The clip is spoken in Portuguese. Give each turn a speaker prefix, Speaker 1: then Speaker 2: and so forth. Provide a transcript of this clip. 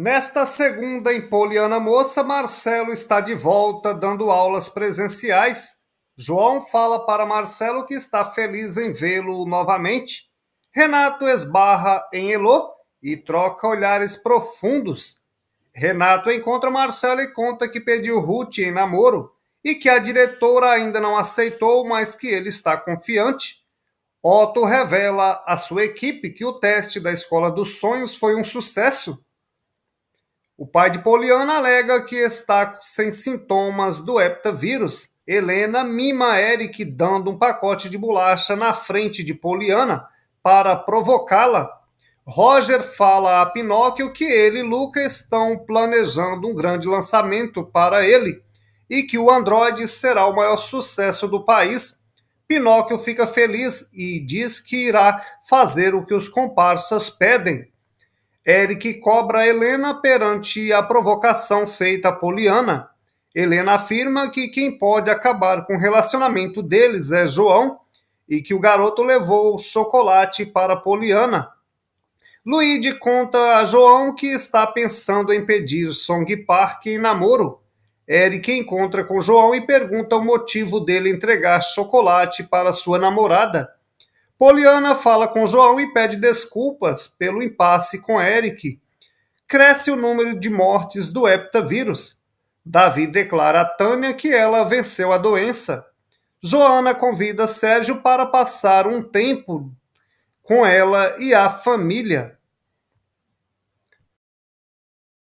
Speaker 1: Nesta segunda em Poliana Moça, Marcelo está de volta dando aulas presenciais. João fala para Marcelo que está feliz em vê-lo novamente. Renato esbarra em Elô e troca olhares profundos. Renato encontra Marcelo e conta que pediu Ruth em namoro e que a diretora ainda não aceitou, mas que ele está confiante. Otto revela à sua equipe que o teste da Escola dos Sonhos foi um sucesso o pai de Poliana alega que está sem sintomas do heptavírus. Helena mima Eric dando um pacote de bolacha na frente de Poliana para provocá-la. Roger fala a Pinóquio que ele e Luca estão planejando um grande lançamento para ele e que o Android será o maior sucesso do país. Pinóquio fica feliz e diz que irá fazer o que os comparsas pedem. Eric cobra Helena perante a provocação feita a Poliana. Helena afirma que quem pode acabar com o relacionamento deles é João e que o garoto levou chocolate para Poliana. Luigi conta a João que está pensando em pedir Song Park em namoro. Eric encontra com João e pergunta o motivo dele entregar chocolate para sua namorada. Poliana fala com João e pede desculpas pelo impasse com Eric. Cresce o número de mortes do heptavírus. Davi declara a Tânia que ela venceu a doença. Joana convida Sérgio para passar um tempo com ela e a família.